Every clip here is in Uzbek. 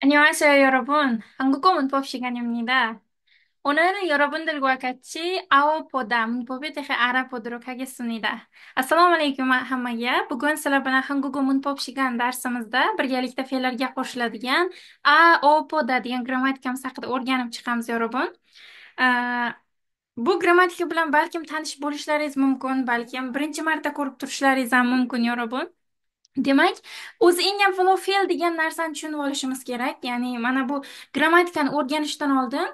안녕하세요, 여러분. 한국어 문법 시간입니다. 오늘은 여러분들과 같이 아홉보다 문법에 대해 알아보도록 하겠습니다. Assalomu alaykum hammaga. Bugun sizlar bilan 한국어 문법 시간 darsimizda birgalikda fe'llarga qo'shiladigan aopoda degan grammatikamiz haqida o'rganib chiqamiz, yavrum. Ah, Bu grammatika bilan balkim tanish bo'lishlaringiz mumkin, balkim birinchi marta ko'rib turishlaringiz ham mumkin, yavrum. Demak, o'zi eng avvalo fe'l degan narsani tushunib olishimiz kerak. Ya'ni mana bu grammatikani o'rganishdan oldin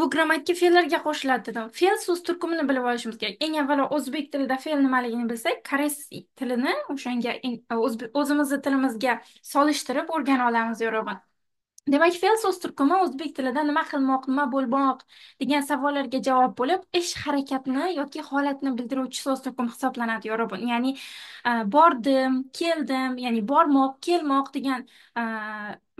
bu grammatika fe'llarga qo'shiladi dedim. Fe'l so'z turkumini bilib olishimiz kerak. Eng avvalo o'zbek tilida fe'l nimaligini bilsak, koreys tilini o'shanga o'zimizni tilimizga solishtirib o'rgana olamiz yorug'ini. demak fe'l so'z turkumi o'zbek tilida nima qilmoq nima bo'lmoq degan savollarga javob bo'lib ish harakatni yoki holatni bildiruvchi so'z turkum hisoblanadi yorubun ya'ni e, bordim keldim ya'ni bormoq kelmoq degan e,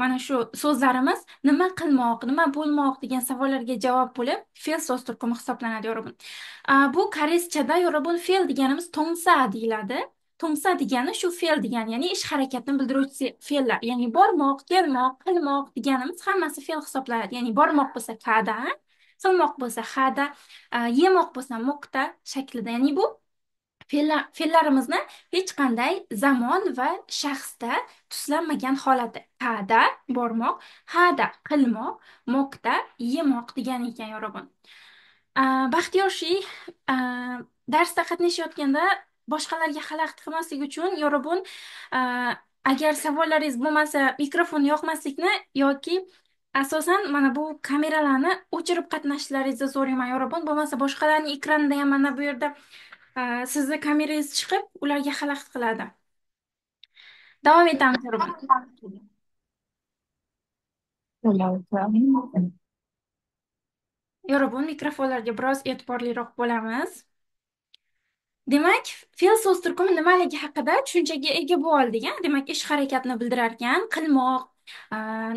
mana shu so'zlarimiz nima qilmoq nima bo'lmoq degan savollarga javob bo'lib fe'l so'z turkumi hisoblanadi yorubun e, bu koreyschada yorubun fe'l deganimiz tonsa deyiladi tumsa degani shu fe'l degani ya'ni ish harakatini bildiruvchi fe'llar ya'ni bormoq kelmoq qilmoq deganimiz hammasi fe'l hisoblanadi ya'ni bormoq bo'lsa kada qilmoq bo'lsa hada yemoq bo'lsa moqta shaklida ya'ni bu fe'llarimizni hech qanday zamon va shaxsda tuslanmagan holati kada bormoq hada qilmoq moqta yemoq degan ekan yorug'im baxtiyor darsda qatnashayotganda boshqalarga xalaqit qilmaslik uchun yorubun agar savollaringiz bo'lmasa mikrofon yoqmaslikni yoki asosan mana bu kameralarni o'chirib qatnashishlaringizni so'rayman yorubun bo'lmasa boshqalarni ekranida ham mana bu yerda sizni kamerangiz chiqib ularga xalaqit qiladi davom etamiz yorubun yorubun mikrofonlarga biroz e'tiborliroq bo'lamiz demak fe'l so'z turkumi nimaligi haqida tushunchaga ega bo'ldik demak ish harakatni bildirar ekan qilmoq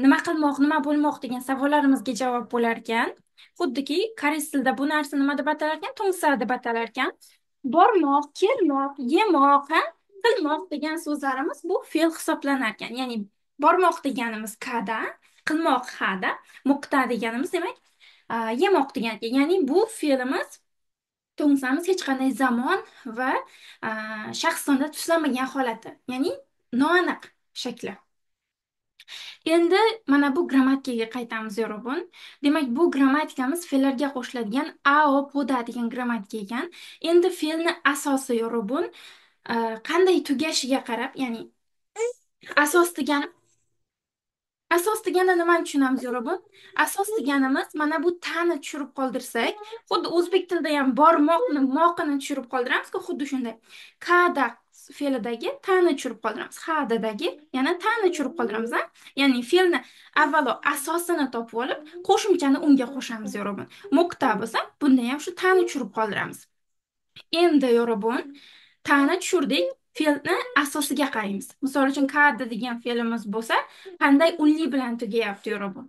nima qilmoq nima bo'lmoq degan savollarimizga javob bo'lar ekan xuddiki koreys tilida bu narsa nima deb atalar ekan tungsa deb atalar ekan bormoq kelmoq yemoq qilmoq degan so'zlarimiz bu fe'l hisoblanar ekan ya'ni bormoq deganimiz kada qilmoq hada muqta deganimiz demak yemoq degan ekan ya'ni bu fe'limiz to'nsamiz hech qanday zamon va shaxsonda tuslanmagan holati ya'ni noaniq shakli endi mana bu grammatikaga qaytamiz yorubun demak bu grammatikamiz fe'llarga qo'shiladigan ao poda degan grammatika ekan endi fe'lni asosi yorubun qanday tugashiga qarab ya'ni asos degani asos degani nimani tushunamiz yo'robon asos deganimiz mana bu tani tushirib qoldirsak xuddi o'zbek tilida ham bor moqni moqini tushirib qoldiramizku xuddi shunday kada fe'lidagi tani tushirib qoldiramiz hadadagi yana tani tushirib qoldiramiz a ya'ni fe'lni avvalo asosini topib olib qo'shimchani unga qo'shamiz yo'robon mokta bo'lsa bunda ham shu tani tushirib qoldiramiz endi yo'robon tani tushirdik fe'lni asosiga qaraymiz misol uchun kada degan fe'limiz bo'lsa qanday unli bilan tugayapti yorug'u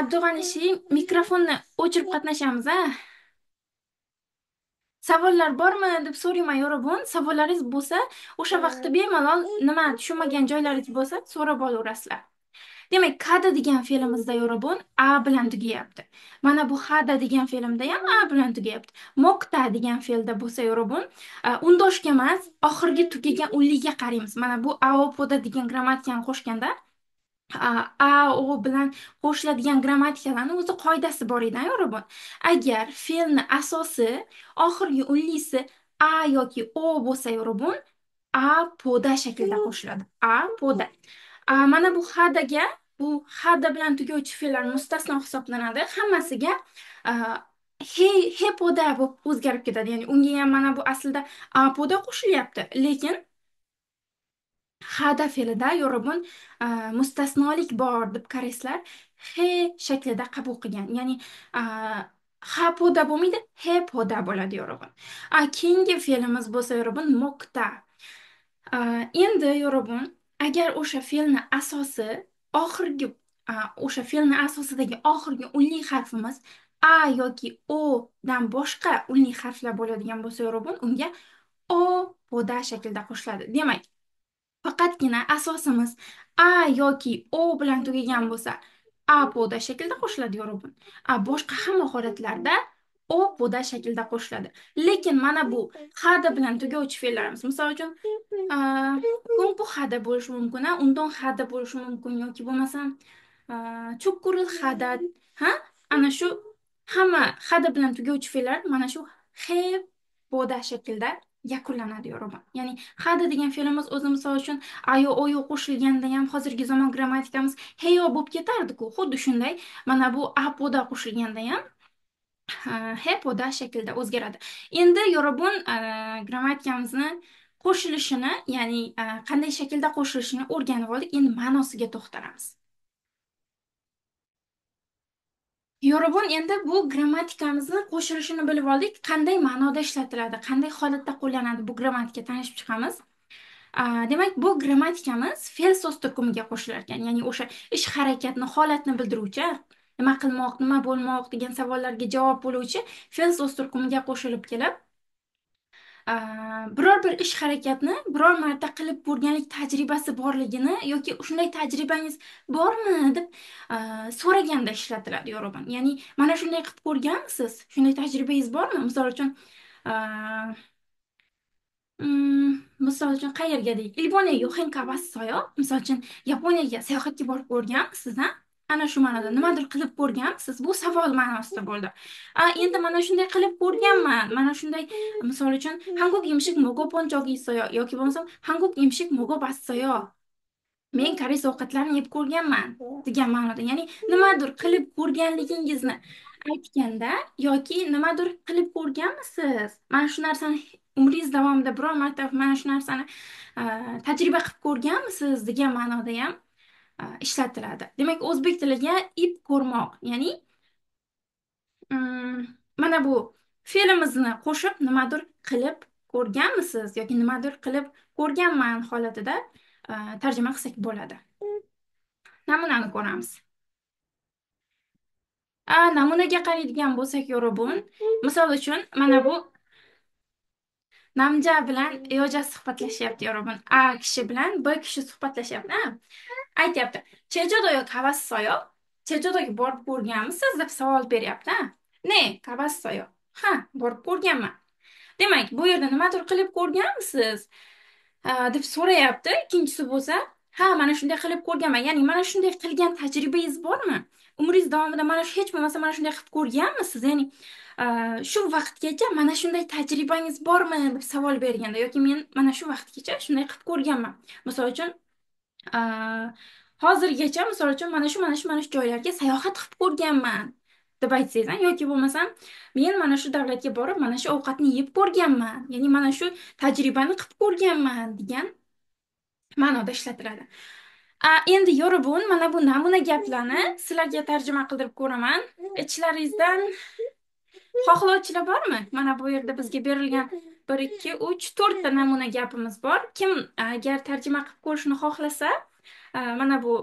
abdug'ani shing mikrofonni o'chirib qatnashamiz a savollar bormi deb so'rayman yorug'bun savollaringiz bo'lsa o'sha vaqtda bemalol nima tushunmagan joylaringiz bo'lsa so'rab olaverasizlar demak kada degan fe'limizda yorobun a bilan tugayapti mana bu hada degan fe'limda ham a bilan tugayapti mokta degan fe'lda bo'lsa yorobun e, undoshga emas oxirgi tugagan unliga qaraymiz mana bu aopoda degan grammatikani qo'shganda e, a o bilan qo'shiladigan grammatikalarni o'zi qoidasi bor edi yorobun agar fe'lni asosi oxirgi unlisi a yoki o bo'lsa yorobun a poda shaklida qo'shiladi a poda A, mana bu hadaga bu hada bilan tuguvchi fe'llar mustasno hisoblanadi hammasiga he he poda bo'lib o'zgarib ketadi ya'ni unga ham mana bu aslida apoda qo'shilyapti lekin hada fe'lida yorubun mustasnolik bor deb koreyslar he shaklida qabul qilgan ya'ni a, ha poda bo'lmaydi he poda bo'ladi yorubun a keyingi fe'limiz bo'lsa yorubun mokta endi yorubun agar o'sha fe'lni asosi oxirgi o'sha fe'lni asosidagi oxirgi unli harfimiz a yoki o dan boshqa unli harflar bo'ladigan bo'lsa rubl unga o poda shaklda qo'shiladi demak faqatgina asosimiz a yoki o bilan tugagan bo'lsa a poda shaklda qo'shiladi yorug'in a boshqa hamma holatlarda obuda shaklda qo'shiladi lekin mana bu hada bilan tugovchi fe'llarimiz misol uchun kumpu hada bo'lishi mumkin undon hada bo'lishi mumkin yoki bo'lmasam chukuril hada ha ana shu hamma hada bilan tugovchi fe'llar mana shu he boda shaklda yakunlanadi yoruba ya'ni hada degan fe'limiz o'zi misol uchun ayo oyo qo'shilganda ham hozirgi zamon grammatikamiz heyo bo'lib ketardiku xuddi shunday mana bu apoda qo'shilganda ham he şekilde uzgaradı. o'zgaradi endi yorobun grammatikamizni qo'shilishini ya'ni qanday shaklda qo'shilishini o'rganib oldik endi ma'nosiga tohtaramız. Yorubun endi bu grammatikamizni qo'shilishini bilib oldik qanday ma'noda ishlatiladi qanday holatda kullanadı bu grammatika tanishib chiqamiz demak bu grammatikamiz fe'l so'z turkumiga qo'shilar ekan ya'ni o'sha ish harakatni holatni bildiruvchi nima qilmoq nima bo'lmoq degan savollarga javob bo'luvchi fels o'z turkumiga qo'shilib kelib biror bir ish harakatni biror marta qilib ko'rganlik tajribasi borligini yoki shunday tajribangiz bormi deb so'raganda ishlatiladi yorug'in ya'ni mana shunday qilib ko'rganmisiz shunday tajribangiz bormi misol uchun mm, misol uchun qayerga deylik ilbone misol uchun yaponiyaga sayohatga borib ko'rganmisiz a ana shu ma'noda nimadir qilib ko'rganmisiz bu savol ma'nosida bo'ldi a endi mana shunday qilib ko'rganman mana shunday misol uchun 한국 yemshik mogo 적이 있어요 yoki bo'lmasam yemshik mogo 먹어봤어요 men koreys ovqatlarini yeb ko'rganman degan ma'noda ya'ni nimadir qilib ko'rganligingizni aytganda yoki nimadir qilib ko'rganmisiz mana shu narsani umringiz davomida biror marta mana shu narsani tajriba qilib ko'rganmisiz degan ma'noda ham E, ishlatiladi demak o'zbek tiliga ip ko'rmoq ya'ni mm, mana bu fe'limizni qo'shib nimadir qilib ko'rganmisiz yoki nimadir qilib ko'rganman holatida e, tarjima qilsak bo'ladi namunani ko'ramiz a namunaga qaraydigan bo'lsak yorubun misol uchun mana bu namja bilan yoja suhbatlashyapti yorubun a kishi bilan b kishi suhbatlashyapti aytyapti 제주도요 가봤어요? 제주도ga borib ko'rganmisiz deb savol beryapti a ne 가봤어요 ha borib ko'rganman demak bu yerda nimadir qilib ko'rganmisiz deb so'rayapti ikkinchisi bo'lsa ha mana shunday qilib ko'rganman ya'ni mana shunday qilgan tajribangiz bormi umringiz davomida mana shu hech bo'lmasa mana shunday qilib ko'rganmisiz ya'ni shu vaqtgacha mana shunday tajribangiz bormi deb savol berganda yoki men mana shu vaqtgacha shunday qilib ko'rganman misol uchun Э, hozirgacha misol uchun mana shu mana shu mana shu joylarga sayohat qilib ko'rganman deb aytsangiz yoki bo'lmasam men mana shu davlatga borib mana shu ovqatni yeb ko'rganman ya'ni mana shu tajribani qilib ko'rganman degan ma'noda ishlatiladi э, endi yorubun mana bu namuna gaplarni sizlarga tarjima qildirib ko'raman ichlaringizdan xohlovchilar bormi mana bu yerda bizga berilgan bir ikki uch to'rtta namuna gapimiz bor kim e, agar tarjima qilib ko'rishni xohlasa e, mana bu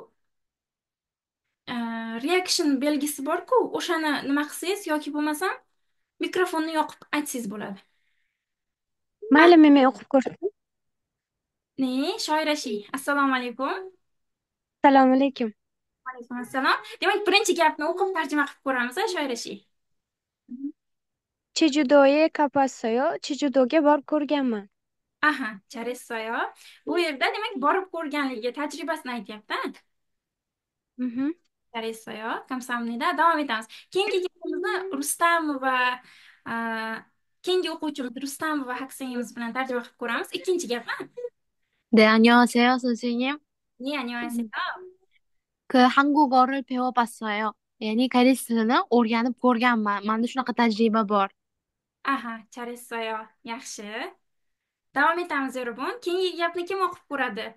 e, reaction belgisi borku o'shani nima qilsangiz yoki bo'lmasam mikrofonni yoqib aytsangiz bo'ladi mayli men o'qib ko'rsam ne shoira assalomu alaykum assalomu alaykum alaykum assalom demak birinchi gapni o'qib tarjima qilib ko'ramiz a Chejudoye Kapassoyo Chejudoga borib ko'rganman. Aha, Charessoyo. Bu yerda demak borib ko'rganligi, tajribasini aytyapti. Mhm. Charessoyo, Komsomolniyda davom etamiz. Keyingi rustam va keyingi o'quvchimiz rustam va Haksingimiz bilan tarjima qilib ko'ramiz. Ikkinchi gapmi? 네, 안녕하세요, 선생님. 네, 안녕하세요. 그 한국어를 배워봤어요. ya'ni koreys tilini o'rganib ko'rganman manda shunaqa tajriba bor aha charissoyo yaxshi davom etamiz zo'rabon keyingi gapni kim o'qib ko'radi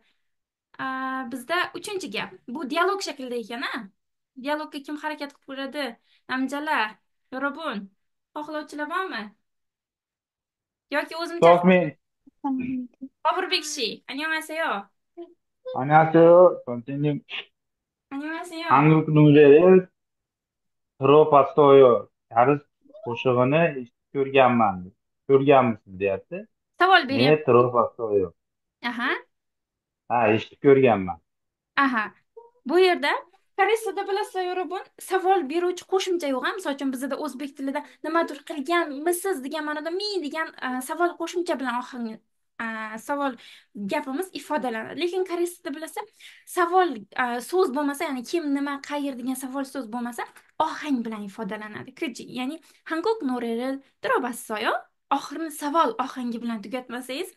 bizda uchinchi gap bu dialog shaklida ekan a dialogga kim harakat qilib ko'radi namjalar zo'rabon xohlovchilar bormi yoki o'zim Yo'q men. boburbekshi annyomaseyo 안녕하세요. 선생님, annyomaseyo 한국 노래를 들어봤어요. 다른 ko'rganman ko'rganmisiz deyapti savol beryapti metro boshqa yo'q aha ha eshitib ko'rganman aha bu yerda koreyada bilasizlar yorubun savol beruvchi qo'shimcha yo'q a misol uchun bizada o'zbek tilida nimadir qilganmisiz degan ma'noda mi degan e, savol qo'shimcha bilan savol gapimiz ifodalanadi lekin koreys tilida bilasiz savol so'z bo'lmasa ya'ni kim nima qayer degan savol so'z bo'lmasa ohang bilan ifodalanadi ya'ni hanguk noreril soyo oxirini savol ohangi bilan tugatmasangiz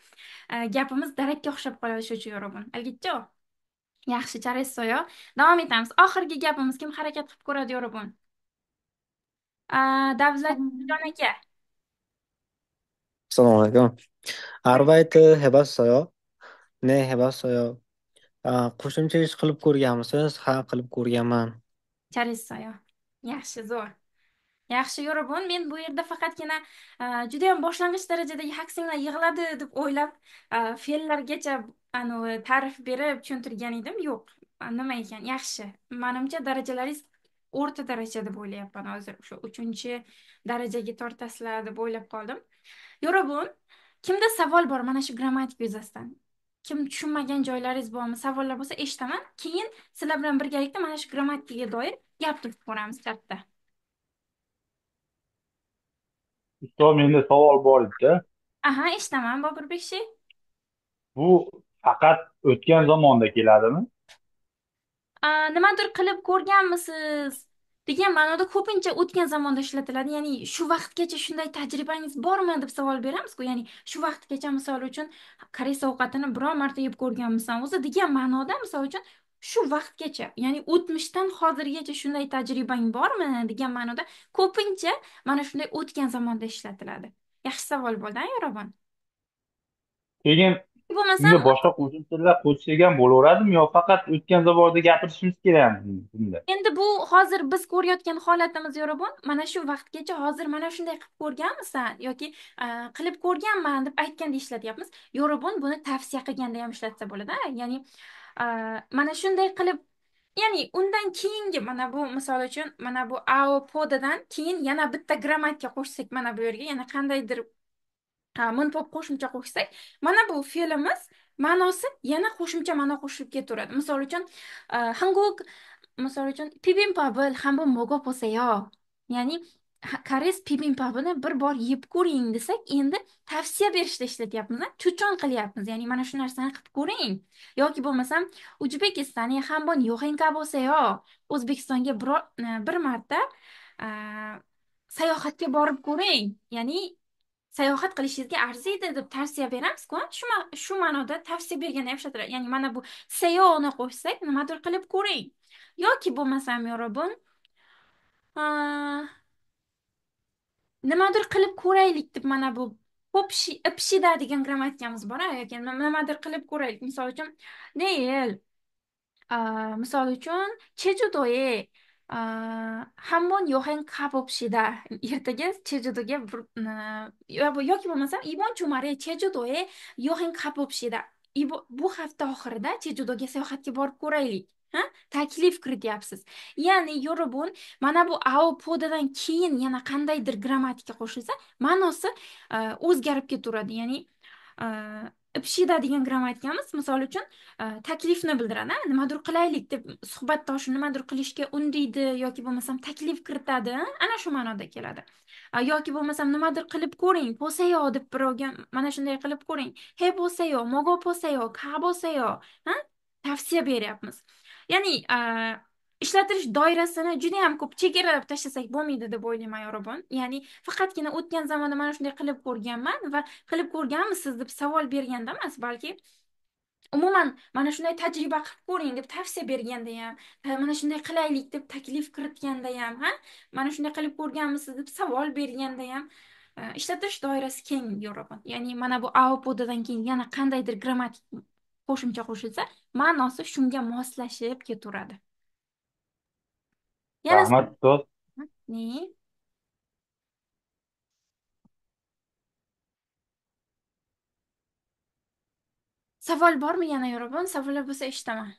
gapimiz darakka o'xshab qoladi shu uchun algitcho yaxshi charessoyo davom etamiz oxirgi gapimiz kim harakat qilib ko'radi yorubun davlatjon aka assalomu alaykum Arbeit hebasoyo, ne hebasoyo. Ah, Qo'shimcha ish qilib ko'rganmisiz? Ha, qilib ko'rganman. Charisoya. Yaxshi, zo'r. Yaxshi, Yorubon. Men bu yerda faqatgina juda ham boshlang'ich darajadagi haksinglar yig'iladi deb o'ylab, fe'llargacha anu ta'rif berib tushuntirgan edim. Yo'q, nima ekan? Yaxshi. Menimcha darajalaringiz o'rta daraja deb o'ylayapman hozir. O'sha 3-darajaga tortasizlar deb o'ylab qoldim. Yorubon, kimda savol bor mana shu grammatika yuzasidan kim tushunmagan joylaringiz bormi savollar bo'lsa eshitaman keyin sizlar bilan birgalikda mana shu grammatikaga doir gap turib ko'ramiz katta ustoz menda savol bor edida aha eshitaman boburbek bu faqat o'tgan zamonda keladimi nimadir qilib ko'rganmisiz degan ma'noda ko'pincha o'tgan zamonda ishlatiladi ya'ni shu vaqtgacha shunday tajribangiz bormi deb savol beramizku ya'ni shu vaqtgacha misol uchun koreys ovqatini biror marta yeb ko'rganmisan o'zi degan ma'noda misol uchun shu vaqtgacha ya'ni o'tmishdan hozirgacha shunday tajribang bormi degan ma'noda ko'pincha mana shunday o'tgan zamonda ishlatiladi yaxshi savol bo'ldi a yorobon keyin bo'lmasam Unda boshqa qo'shimchalar qo'shish ham bo'laveradimi yo faqat o'tgan zavodda gapirishimiz kerakmi bunda endi bu hozir biz ko'rayotgan holatimiz yorobon mana shu vaqtgacha hozir mana shunday qilib ko'rganmisan yoki qilib ko'rganman deb aytganda ishlatyapmiz yorobon buni tavsiya qilganda ham ishlatsa bo'ladi ya'ni mana shunday qilib ya'ni undan keyingi mana bu misol uchun mana bu ao podadan keyin yana bitta grammatika qo'shsak mana bu yerga yana qandaydir min to'p qo'shimcha qo'shsak mana bu fe'limiz ma'nosi yana qo'shimcha ma'no qo'shilib ketaveradi misol uchun e, hanguk misol uchun ham hambu mogo poseyo ya'ni koreys pabini bir bor yeb ko'ring desak endi tavsiya berishda ishlatyapmiz cho'chon qilyapmiz ya'ni mana shu narsani qilib ko'ring yoki bo'lmasam ujbekistani hambon yoxinka bo'lsayo o'zbekistonga e, bir marta e, sayohatga borib ko'ring ya'ni sayohat qilishingizga arziydi deb tavsiya beramiz-ku shu shu ma'noda tavsiya bergani ham ya'ni mana bu sayovni qo'shsak nimadir qilib ko'ring yoki bo'lmasam yorobin nimadir qilib ko'raylik deb mana bu ipshida degan grammatikamiz bor yoki nimadir qilib ko'raylik misol uchun neyl misol uchun chejudoe hamon yohen ka봅시다. ertaga 제주도가 yoki bo'lmasa 이번 주말에 제주도에 여행 가봅시다. 이번 bu hafta oxirida chejudoga sayohatga borib ko'raylik. Ha? Taklif kirityapsiz. Ya'ni yorubun mana bu ao podadan keyin yana qandaydir grammatika qo'shilsa, ma'nosi o'zgarib ketaveradi. Ya'ni pishida degan grammatikamiz aytganmiz misol uchun e, taklifni bildiradi nimadir qilaylik deb suhbatdoshi nimadir qilishga undaydi yoki bo'lmasam taklif kiritadi ana shu ma'noda keladi yoki bo'lmasam nimadir qilib ko'ring po'sayo deb birovga mana shunday qilib ko'ring he po'sayo mogo po'sayo ka po'sayo tavsiya beryapmiz ya'ni ishlatish doirasini juda yam ko'p chegaralab tashlasak bo'lmaydi deb o'ylayman yorobin ya'ni faqatgina o'tgan zamonda mana shunday qilib ko'rganman va qilib ko'rganmisiz deb savol berganda emas balki umuman mana shunday tajriba qilib ko'ring deb tavsiya berganda ham mana shunday qilaylik deb taklif kiritganda ham ha mana shunday qilib ko'rganmisiz deb savol berganda ham ishlatish doirasi keng yorobin ya'ni mana bu aopodadan keyin yana qandaydir grammatik qo'shimcha qo'shilsa ma'nosi shunga moslashib ketaveradi yana rahmat ustoz ne savol bormi yana yorubun? savollar bo'lsa eshitaman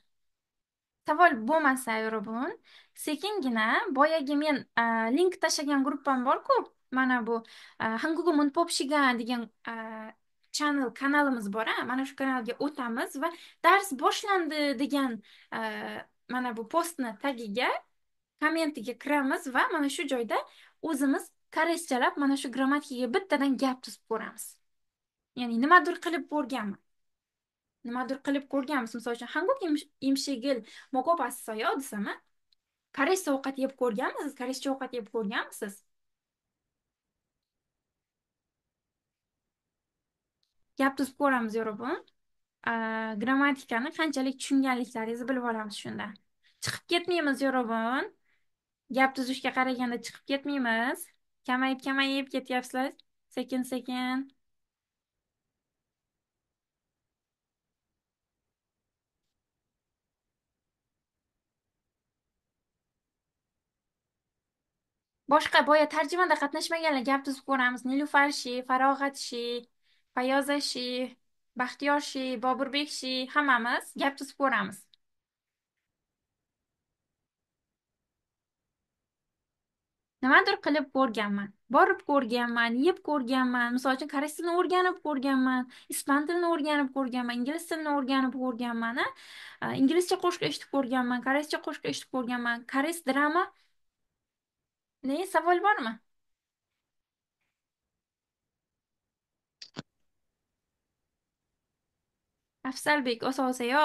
savol bo'lmasa yorubun, sekingina boyagi men link tashlagan gruppam bor-ku, mana bu hangugu Shigan degan channel kanalimiz bor a mana shu kanalga o'tamiz va dars boshlandi degan mana bu postni tagiga kommentiga kiramiz va mana shu joyda o'zimiz koreschalab mana shu grammatikaga bittadan gap tuzib ko'ramiz ya'ni nimadir qilib ko'rganmi nimadir qilib ko'rganmiz misol uchun hangu imshigil mokopas soyo desami koreyscha ovqat yeb ko'rganmisiz koreyscha ovqat yeb ko'rganmisiz gap tuzib ko'ramiz yorubun grammatikani qanchalik tushunganliklaringizni bilib olamiz shundan chiqib ketmaymiz yorubun gap tuzishga qaraganda chiqib ketmaymiz kamayib kamayib ketyapsizlar sekin sekin boshqa boya tarjimada qatnashmaganlar gap tuzib ko'ramiz nilufar shi farog'at shi fayoza shi baxtiyor shi boburbek shi hammamiz gap tuzib ko'ramiz nimadir qilib ko'rganman borib ko'rganman yeb ko'rganman misol uchun koreys tilini o'rganib ko'rganman ispan tilini o'rganib ko'rganman ingliz tilini o'rganib ko'rganman inglizcha qo'shiq eshitib ko'rganman koreyscha qo'shiq eshitib ko'rganman koreys drama ne savol bormi afzalbek ososayo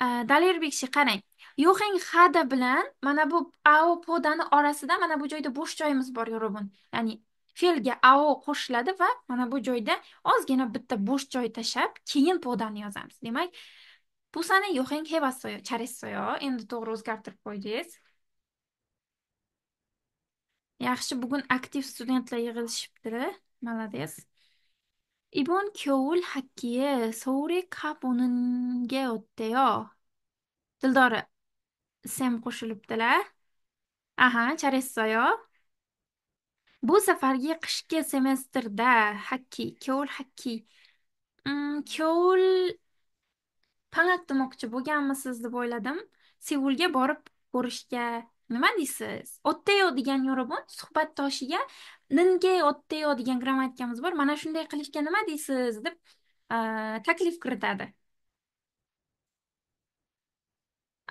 dalerbek shi qarang yo'g'ing hada bilan mana bu ao podani orasida mana bu joyda bo'sh joyimiz bor yorubun ya'ni fe'lga ao qo'shiladi va mana bu joyda ozgina bitta bo'sh joy tashlab keyin podani yozamiz demak pusani yo'g'ing hevassoyo charessoyo endi to'g'ri o'zgartirib qo'ydingiz yaxshi bugun aktiv studentlar yig'ilishibdi молодец 이번 겨울 학기에 서울에 가보는 게 어때요? 들더라, 쌤 qo'shilibdilar. 아하, 잘했어요. Bu safargi qishki semestrda hakki, 겨울 학기. 음, 겨울 방학 demoqchi bo'lganmisiz deb o'yladim. Seulga borib ko'rishga nima deysiz? Otteyo degan yorobon suhbatdoshiga ninga otteo degan grammatikamiz bor mana shunday qilishga nima deysiz deb e, taklif kiritadi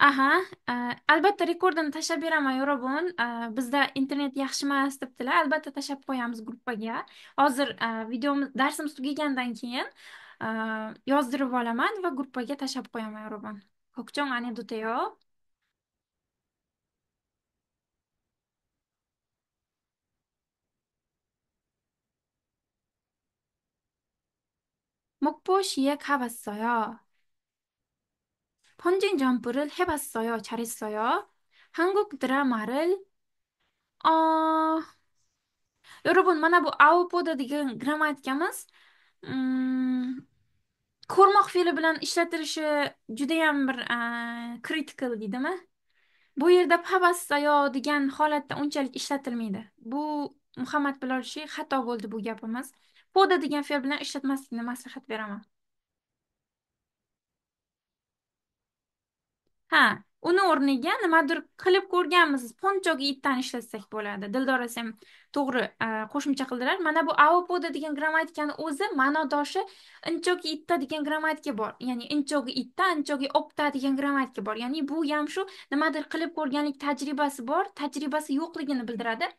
aha e, albatta rekordini tashlab beraman yo'robon e, bizda internet yaxshi emas debdilar albatta tashlab qo'yamiz gruppaga hozir videomiz darsimiz tugagandan keyin yozdirib olaman va gruppaga tashlab qo'yaman yo'robon ko'kjon aneduteo 목포시에 가봤어요. 번지점프를 해봤어요. 잘했어요. 한국 드라마를 어 여러분 mana bu aupoda degan grammatikamiz mm, ko'rmoq fe'li bilan ishlatilishi judayam bir kritikal deydimi bu yerda pabassayo degan holatda unchalik ishlatilmaydi bu muhammad bilol shex xato bo'ldi bu gapimiz poda degan fe'l bilan ishlatmaslikni maslahat beraman ha uni o'rniga nimadir qilib ko'rganmiz it itdan ishlatsak bo'ladi dildora sen to'g'ri e, qo'shimcha qildilar mana bu aopoda degan grammatikani o'zi ma'nodoshi inchogi itta degan grammatika bor ya'ni inchogi itta inchogi opta degan grammatika bor ya'ni bu ham shu nimadir qilib ko'rganlik tajribasi bor tajribasi yo'qligini bildiradi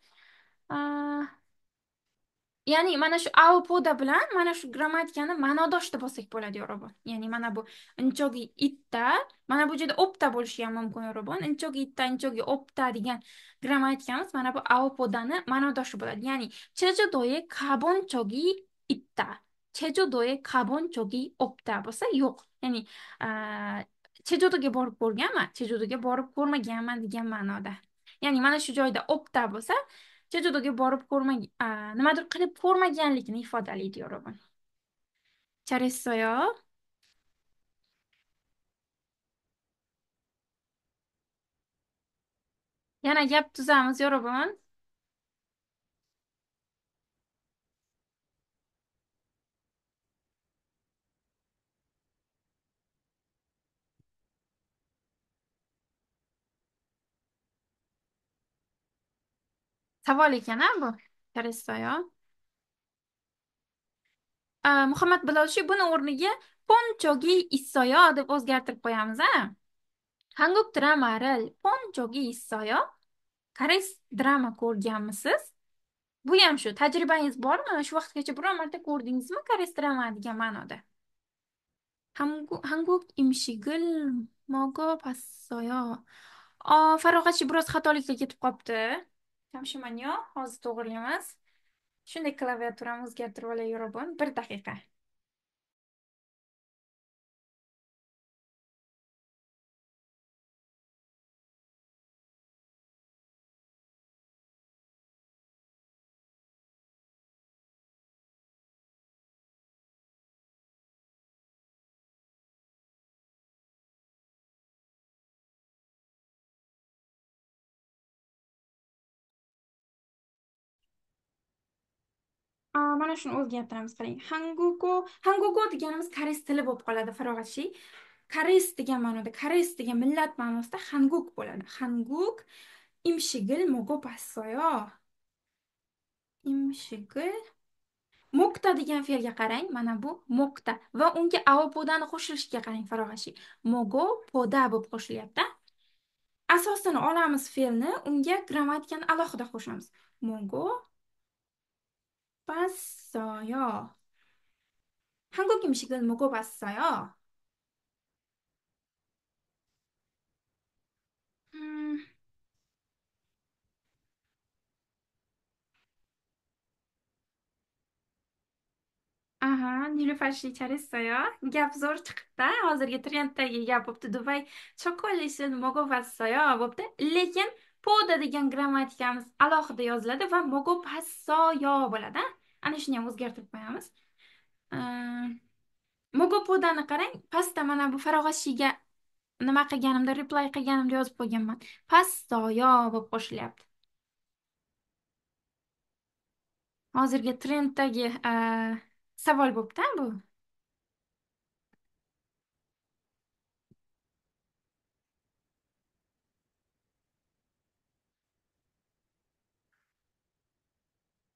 ya'ni mana shu aopoda bilan mana shu grammatikani ma'nodosh deb olsak bo'ladi yorug'bon ya'ni mana bu inchogi itta mana bu joyda opta bo'lishi ham mumkin yorug'bon inchogi itta inchogi opta degan grammatikamiz mana bu aopodani ma'nodoshi bo'ladi ya'ni chejodoye kabonchogi itta chejodoye kabonchogi opta bo'lsa yo'q ya'ni chejodoga borib ko'rganman chejodoga borib ko'rmaganman degan ma'noda ya'ni mana shu joyda opta bo'lsa jejudoga borib ko'rmang, nimadir qilib ko'rmaganlikni ifodalaydi yorug'in charessoyo yana gap tuzamiz yorug'in savol ekan a bu Sharistoyo Ah, Muhammad Bilolchi buni o'rniga Ponchogi Issoyo deb o'zgartirib qo'yamiz a Hanguk drama dramaral Ponchogi Issoyo koreys drama ko'rganmisiz bu ham shu tajribangiz bormi shu vaqtgacha biror marta ko'rdingizmi koreys drama degan ma'noda hanguk 한국 음식을 먹어봤어요. 어, 파로가 집으로 사돌이가 ketib qolibdi. Jamshid Manyo, to'g'ri emas Shunday klaviaturani o'zgartirib olaveribman. Bir daqiqa. mana shuni o'zgartiramiz qarang hanguko hanguko deganimiz koreys tili bo'lib qoladi farog'atshiy koreys degan ma'noda koreys degan millat ma'nosida hanguk bo'ladi hanguk imshigil mogo passoyo imshigil mokta degan fe'lga qarang mana bu mokta va unga ao qo'shilishiga qarang farog'atshiy mogo poda bo'lib qo'shilyapti asosini olamiz fe'lni unga grammatikani alohida qo'shamiz mogo 먹어봤어요. 한국 음식은 먹어봤어요. 아하, aha, 잘했어요. Gap zo'r chiqibdi. 트렌트에 trenddagi gap bo'pti. Dubay shokolishini 먹어봤어요 bo'pti. Lekin poda degan grammatikamiz alohida yoziladi 와 먹어봤어요 bo'ladi. ana shuni ham o'zgartirib qo'yamiz mogopodani qarang pastda mana bu farog'atshiga nima qilganimda reply qilganimda yozib qo'yganman pasto yo bo'lib qo'shilyapti hozirgi trenddagi savol bo'libdi bu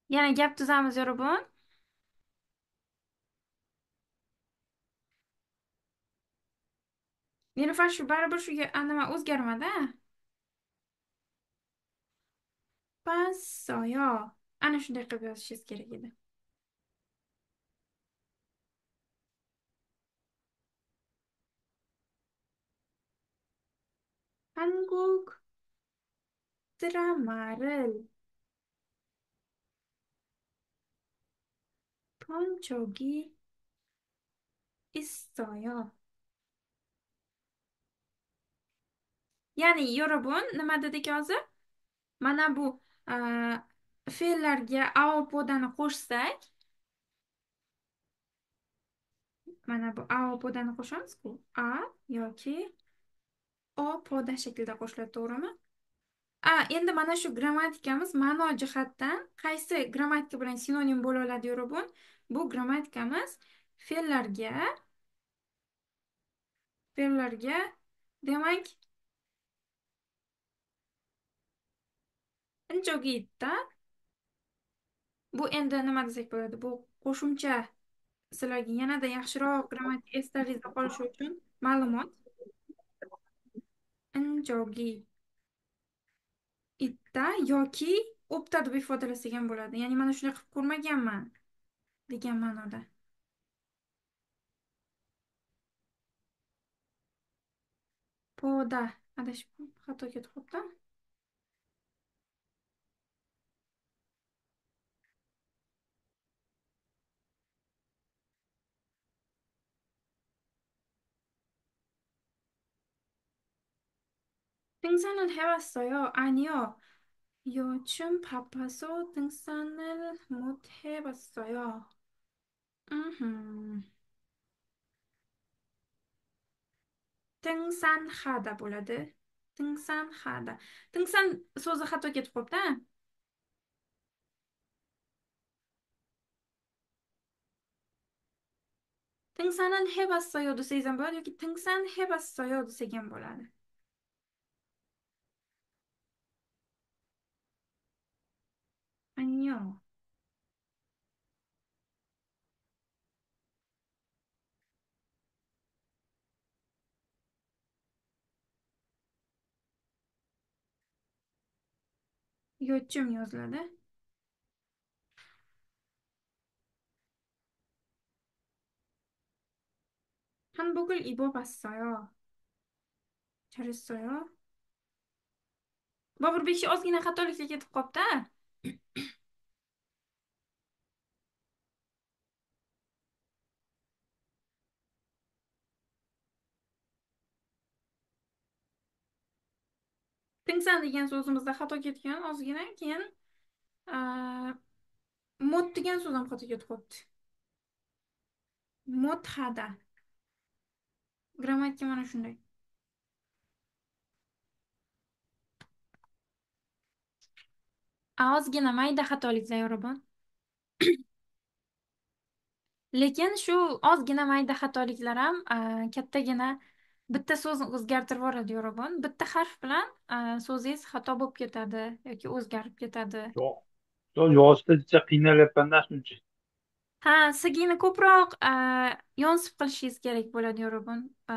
Yana gap tuzamiz 여러분. Nilufar shu baribir shu ga- a, nima o'zgarmadi. Passoyo. Ana shunday qilib yozishingiz kerak edi. Hanguk tramaril. 그럼 적이 있어요. Ya'ni 여러분 nima dedik hozir? Mana bu a, fe'llarga aopodani qo'shsak, mana bu aopodani qo'shamiz-ku. A yoki o poda shaklida qo'shiladi, to'g'rimi? A endi mana shu grammatikamiz ma'no jihatdan qaysi grammatika bilan sinonim bo'la oladi, yurubun? bu grammatikamiz fe'llarga fe'llarga demak injogiyda bu endi nima desak bo'ladi bu qo'shimcha sizlarga yanada yaxshiroq grammatik eslaringizda qolishi uchun ma'lumot injogiy itda yoki o'pta deb ifodalasak ham bo'ladi ya'ni mana shunday qilib ko'rmaganman de qué mano ahora? По, да, адашып хато кетип коет да. 등산을 해봤어요. 아니요. 요즘 바빠서 등산을 못 해봤어요. Mhm. Tingsan xada bo'ladi. Tingsan xada. Tingsan so'zi xato ketib qolibdi. a? Tingsanal hebas soya desa ham bo'ladi yoki tingsan hebas soya desa bo'ladi. 안녕. yo'chim yoziladi 한복을 입어봤어요. 잘했어요. bobur beshi ozgina xatolikka ketib qolibdi sensan degan so'zimizda xato ketgan ozgina keyin mod degan so'z ham xato ketib qolibdi hada grammatika mana shunday ozgina mayda xatolik zayorabon lekin shu ozgina mayda xatoliklar ham kattagina bitta so'zni o'zgartirib yuboradi yo'rabon bitta harf bilan e, so'zingiz xato bo'lib ketadi yoki o'zgarib ketadi yo'q yozishda juda qiynalyapmanda shuncha ha sigini ko'proq e, yonsib qilishingiz kerak bo'ladi yo'rabon e,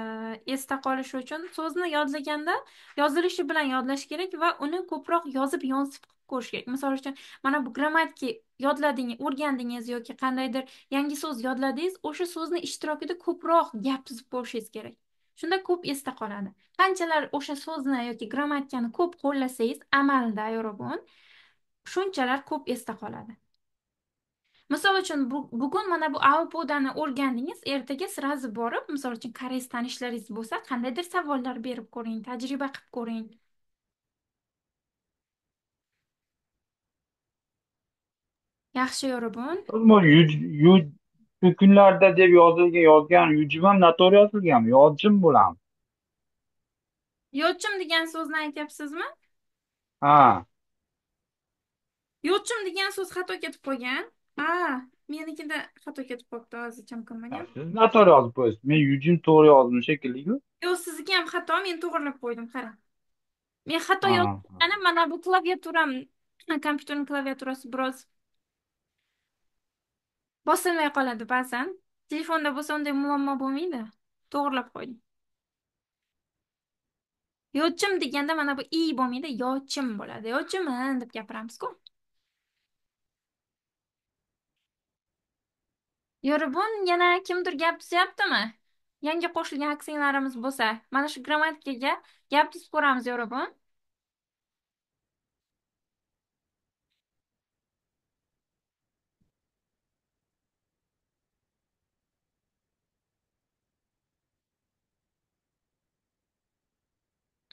esda qolishi uchun so'zni yodlaganda yozilishi bilan yodlash kerak va uni ko'proq yozib yonsib qilib ko'rish kerak misol uchun mana bu grammatika yodladingiz o'rgandingiz yoki qandaydir yangi so'z yodladingiz o'sha so'zni ishtirokida ko'proq gap tuzib ko'rishingiz kerak shunda ko'p esda qoladi qanchalar o'sha so'zni yoki grammatikani ko'p qo'llasangiz amalda yorug'un shunchalar ko'p esda qoladi misol uchun bugun mana bu aupodani o'rgandingiz ertaga сразу borib misol uchun koreys tanishlaringiz bo'lsa qandaydir savollar berib ko'ring tajriba qilib ko'ring yaxshi yorug'un shu kunlarda deb yozilgan yozgan ham noto'g'ri yozilganmi yojim bo'lam yochim degan so'zni aytyapsizmi ha yochim degan so'z xato ketib qolgan a menikida xato ketib qolibdi hozircha qilmagan siz noto'g'ri yozib qo'yasiz men yujim to'g'ri yozdim shekilliku yo'q sizniki ham xato men to'g'irlab qo'ydim qarang men xato yozganim mana bu klaviaturam kompyuterni klaviaturasi biroz bosilmay qoladi ba'zan telefonda bo'lsa unday muammo bo'lmaydi to'g'irlab qo'ying yochim deganda mana bu i bo'lmaydi yochim bo'ladi yochiman deb gapiramizku yoribun yana kimdir gap tuzyaptimi yangi qo'shilgan aksiylarimiz bo'lsa mana shu grammatikaga gap tuzib ko'ramiz yoribun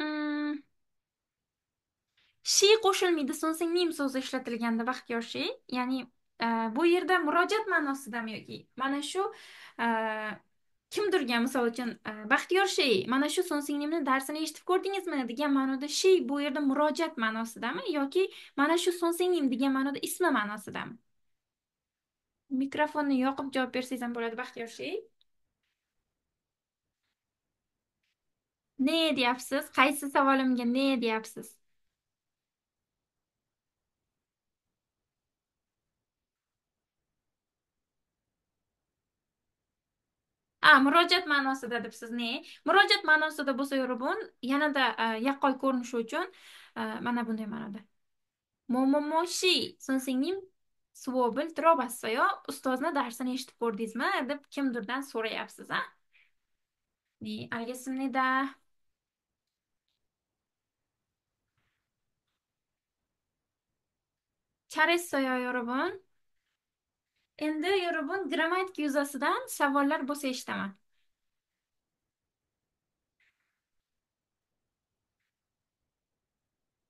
shi qo'shilmaydi so'zning mim so'zi ishlatilganda yoshi, ya'ni uh, bu yerda murojaat ma'nosidami yoki mana shu uh, kimdirga misol uchun baxtiyor e, shey mana shu son singlimni darsini eshitib ko'rdingizmi degan ma'noda shey bu yerda murojaat ma'nosidami yoki mana shu son singlim degan ma'noda ismi ma'nosidami mikrofonni yoqib javob bersangiz ham bo'ladi baxtiyor shey Ne deyapsiz? Qaysi savolimga ne deyapsiz? A, murojaat ma'nosida debsiz ne? Murojaat ma'nosida bo'lsa yorubun, yanada e, yaqqol ko'rinishi uchun e, mana bunday ma'noda. Momomoshi sensingning svobil yo ustozni darsini eshitib ko'rdingizmi deb kimdirdan so'rayapsiz, a? ne 알겠습니다. Caressa yorubun. Endi yorubun grammatika yuzasidan savollar bo'lsa eshitaman.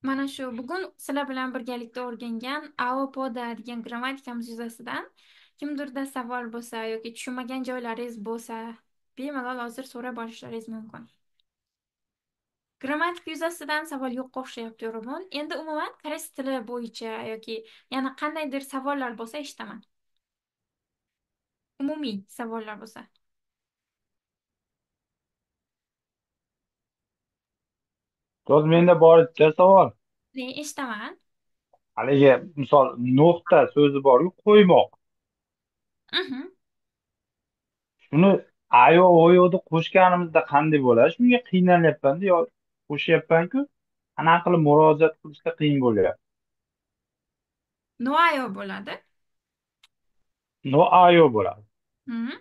Mana shu bugun sizlar bilan birgalikda o'rgangan aopoda degan grammatikamiz yuzasidan kimdirda savol bo'lsa yoki tushunmagan joylaringiz bo'lsa bemalol hozir so'ra boshlashingiz mumkin. grammatika yuzasidan savol yo'qqa o'xshayapti o'rmon endi umuman koreys tili bo'yicha yoki yana qandaydir savollar bo'lsa eshitaman umumiy savollar bo'lsa so'z menda boricha savol eshitaman haligi misol nuqta so'zi borku qo'ymoq Mhm. shuni ayo oyoni qo'shganimizda qanday bo'ladi shunga qiynalyapmanda yo qo'shyapmanku qanaqa qilib murojaat qilishda qiyin bo'lyapti noayo bo'ladi ayo bo'ladi Mhm.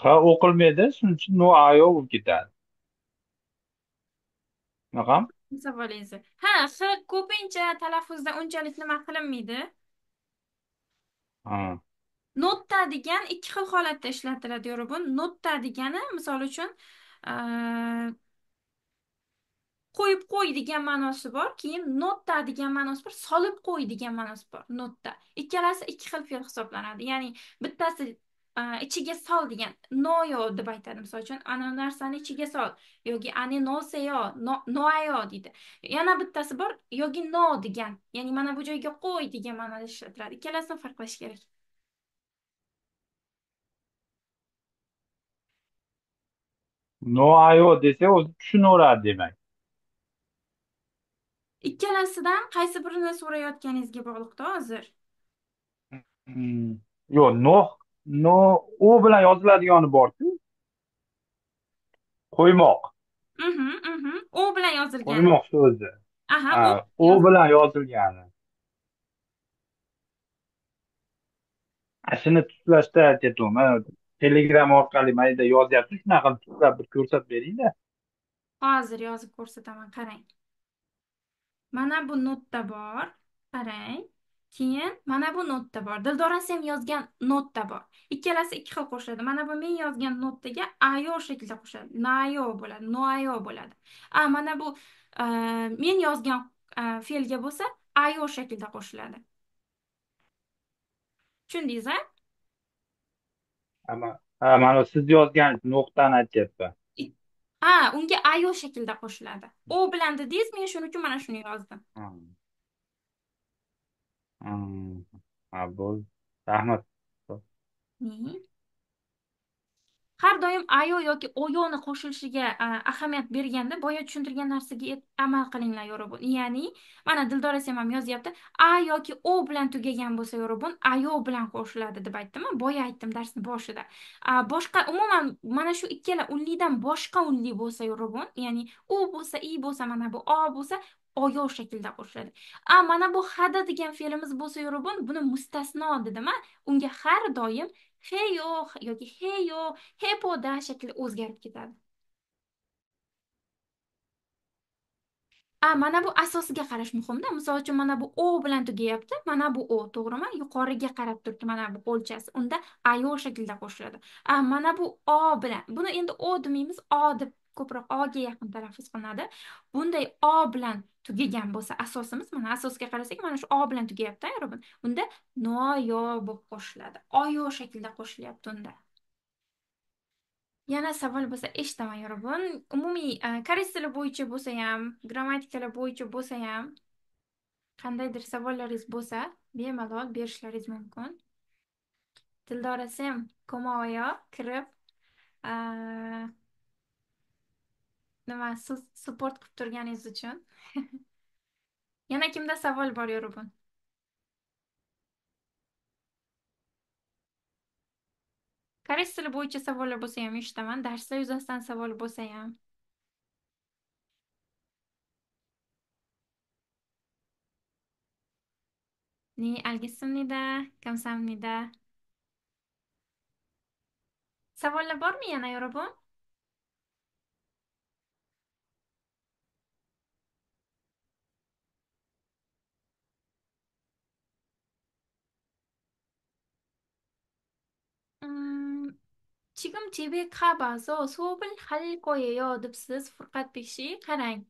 ha o'qilmaydi shuning uchun ayo bo'lib ketadi shunaqami savolingizni ha h ko'pincha talaffuzda unchalik nima qilinmaydi ha notta degan ikki xil holatda ishlatiladi yo'g'ri bu notta degani misol uchun qo'yib qo'y degan ma'nosi bor keyin notta degan ma'nosi bor solib qo'y degan ma'nosi bor notda ikkalasi ikki xil fe'l hisoblanadi ya'ni bittasi ichiga sol degan noyo deb aytadi misol uchun ana narsani ichiga sol yoki ani noseyo noayo deydi yana bittasi bor yoki no degan ya'ni mana bu joyga qo'y degan ma'noda ishlatiladi ikkalasini farqlash kerak noayo desa o'zi tushunaveradi demak Ikkalasidan qaysi birini so'rayotganingizga bog'liqda hozir. Hmm, yo'q no no u bilan yoziladigani borku qo'ymoq Mhm, mhm. U bilan yozilgan. qo'ymoq so'zi Aha, u ha, bilan u bilan yozilgani ashini tuslashda aytyapman telegram orqali mayda yozyapti shunaqa qilib tuklab bir ko'rsatib beringda hozir yozib ko'rsataman qarang mana bu notda bor qarang keyin mana bu notda bor dildora sen yozgan notda bor ikkalasi ikki xil qo'shiladi mana bu men yozgan notdaga ayo shaklida qo'shiladi nayo bo'ladi noayo bo'ladi a mana bu e, men yozgan e, fe'lga bo'lsa ayo shaklida qo'shiladi tushundingiz a ha mana siz yozgan nuqtani aytyapman ha unga ayo shaklda qo'shiladi o bilan dedingiz men shuning uchun mana shuni yozdim ha bo'ldi rahmat har doim ayo yoki oyoni qo'shilishiga ahamiyat berganda boya tushuntirgan narsaga amal qilinglar yorobun ya'ni mana dildora sen ham yozyapti a yoki o bilan tugagan bo'lsa yorobun ayo bilan qo'shiladi deb aytdimi boya aytdim darsni boshida boshqa umuman mana shu ikkala unlidan boshqa unli bo'lsa yorobun ya'ni u bo'lsa i bo'lsa mana bu o bo'lsa oyo shaklda qo'shiladi a mana bu hada degan fe'limiz bo'lsa yorubun buni mustasno dedim a unga har doim heyo yoki heyo hepoda shakli o'zgarib ketadi a mana bu asosiga qarash muhimda misol uchun mana bu o bilan tugayapti mana bu o to'g'rimi yuqoriga qarab turibdi mana bu qo'lchasi unda ayo shaklida qo'shiladi a mana bu o bilan buni endi o demaymiz o deb ko'proq oga yaqin talaffuz qilinadi bunday o bilan tugagan bo'lsa asosimiz mana asosga qarasak mana shu o bilan tugayapti aerobin unda noyo bo'lib qo'shiladi oyo shaklida qo'shilyapti unda yana savol bo'lsa eshitaman yorubin umumiy e, koreys tili bo'yicha bo'lsa ham grammatikalar bo'yicha bo'lsa ham qandaydir savollaringiz bo'lsa bemalol berishlaringiz mumkin dildora sim komoyo kirib e, nima support qilib turganingiz uchun yana kimda savol bor yorug'bin koreys tili bo'yicha savollar bo'lsa ham eshitaman darslar yuzasidan savol bo'lsa ham ni algisimnida komsomnida savollar bormi yana yorug'bin 지금 집에 가봐서 수업을 할 거예요. debsiz furqat bekshiy qarang.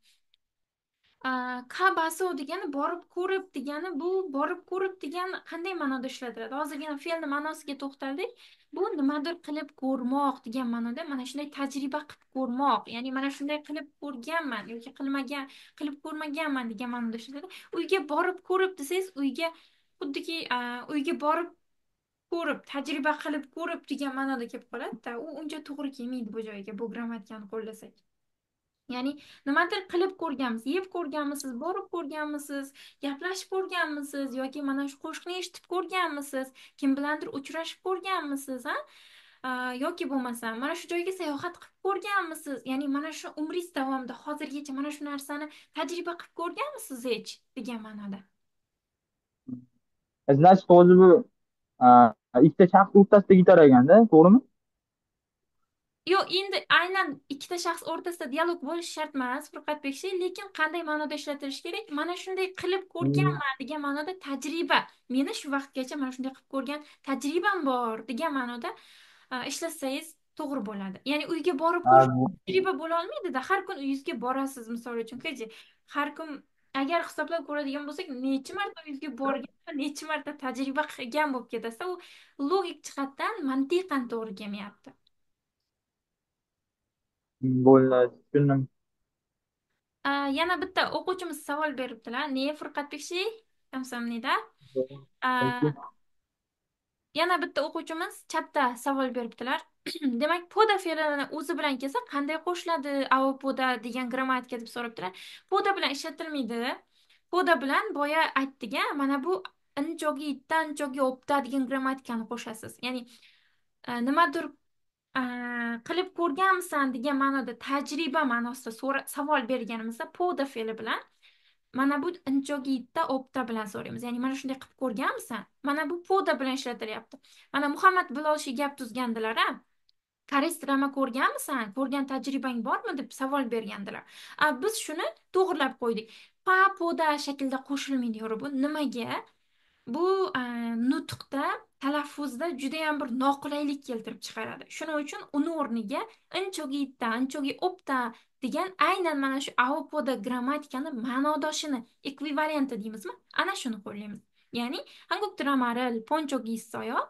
А, qabasu degani borib ko'rib degani bu borib ko'rib degani qanday ma'noda ishlatiladi hozirgina fe'lni ma'nosiga to'xtaldik bu nimadir qilib ko'rmoq degan ma'noda mana shunday tajriba qilib ko'rmoq ya'ni mana shunday qilib ko'rganman 클립 qilmagan qilib ko'rmaganman degan ma'noda ishlatiladi uyga borib ko'rib desangiz uyga xuddiki uyga borib ko'rib tajriba qilib ko'rib degan ma'noda kelib qoladida u uncha to'g'ri kelmaydi bu joyga bu grammatikani qo'llasak ya'ni nimadir qilib ko'rganmisiz yeb ko'rganmisiz borib ko'rganmisiz gaplashib ko'rganmisiz yoki mana shu qo'shiqni eshitib ko'rganmisiz kim bilandir uchrashib ko'rganmisiz a yoki bo'lmasa mana shu joyga sayohat qilib ko'rganmisiz ya'ni mana shu umringiz davomida hozirgacha mana shu narsani tajriba qilib ko'rganmisiz hech degan ma'noda значит hmm. hozir bu ikkita shaxs o'rtasida gitar ekanda to'g'rimi yo'q endi aynan ikkita shaxs o'rtasida dialog bo'lishi shart emas furqatbek şey lekin qanday ma'noda ishlatilishi kerak mana shunday qilib ko'rganman hmm. degan ma'noda tajriba meni shu vaqtgacha mana shunday qilib ko'rgan tajribam bor degan ma'noda ishlatsangiz to'g'ri bo'ladi ya'ni uyga borib ko'rish tajriba bo'la olmaydida har kun uyingizga borasiz misol uchun har kun agar hisoblab ko'radigan bo'lsak necha marta uyga borgan va necha marta tajriba qilgan bo'lib ketasa u logik jihatdan mantiqan to'g'ri kelmayapti bo'ldi tushundim yana bitta o'quvchimiz savol beribdilar nefr qatbekshi kamsamnida yana bitta o'quvchimiz chatda savol beribdilar demak poda fe'lini o'zi bilan kelsa qanday qo'shiladi au poda degan grammatika deb so'rabdilar poda bilan ishlatilmaydi poda bilan boya aytdika mana bu inchogi ittanchogi opta degan grammatikani qo'shasiz ya'ni e, nimadir e, qilib ko'rganmisan degan ma'noda tajriba ma'nosida savol berganimizda poda fe'li bilan mana bu injogitda opta bilan so'raymiz ya'ni mana shunday qilib ko'rganmisan mana bu poda bilan ishlatilyapti mana muhammad bilolshi gap tuzgandilar a koreys drama ko'rganmisan ko'rgan tajribang bormi deb savol bergandilar a biz shuni to'g'irlab qo'ydik pa poda shaklida qo'shilmaydi bu nimaga bu e, nutqda talaffuzda judayam bir noqulaylik keltirib chiqaradi shuning uchun uni o'rniga inchogitta inchogi opta degan aynan mana shu aopoda grammatikani ma'nodoshini ekvivalenti deymizmi ana shuni qo'llaymiz ya'ni hanguk dramaril ponchogi issoyo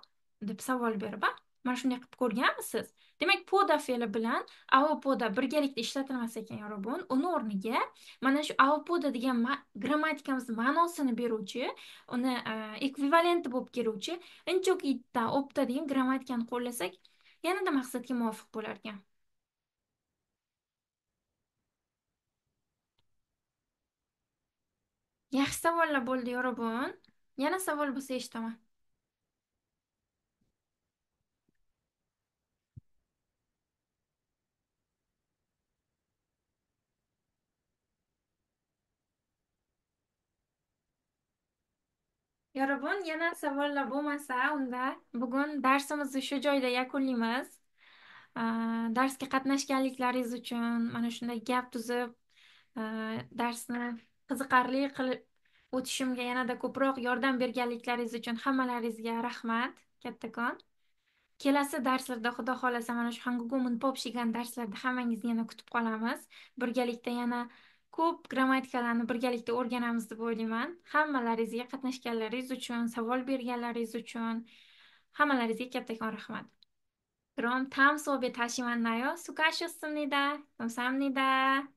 deb savol berib mana shunday qilib ko'rganmisiz demak poda fe'li bilan avopoda birgalikda ishlatilmas ekan yorug'bon uni o'rniga mana shu avopoda degan ma ma'nosini beruvchi uni e, ekvivalenti bo'lib keluvchi inchokitda opta degan grammatikani qo'llasak yanada maqsadga muvofiq bo'lar ekan yaxshi savollar bo'ldi yorug'bon yana savol bo'lsa eshitaman Yorubun, yana savollar bo'lmasa, unda bugun darsimizni shu joyda yakunlaymiz. Darsga qatnashganliklaringiz uchun mana shunday gap tuzib, darsni qiziqarli qilib o'tishimga yanada ko'proq yordam berganliklaringiz uchun hammalaringizga rahmat, kattakon. Kelasi darslarda xudo xohlasa mana shu Hangugu Minpop Shigan darslarda hammangizni yana kutib qolamiz. Birgalikda yana ko'p grammatikalarni birgalikda o'rganamiz deb o'ylayman hammalaringizga qatnashganlaringiz uchun savol berganlaringiz uchun hammalaringizga kattakon rahmat 그럼 다음 수업에 다시 만나요. 수고하셨습니다. 감사합니다.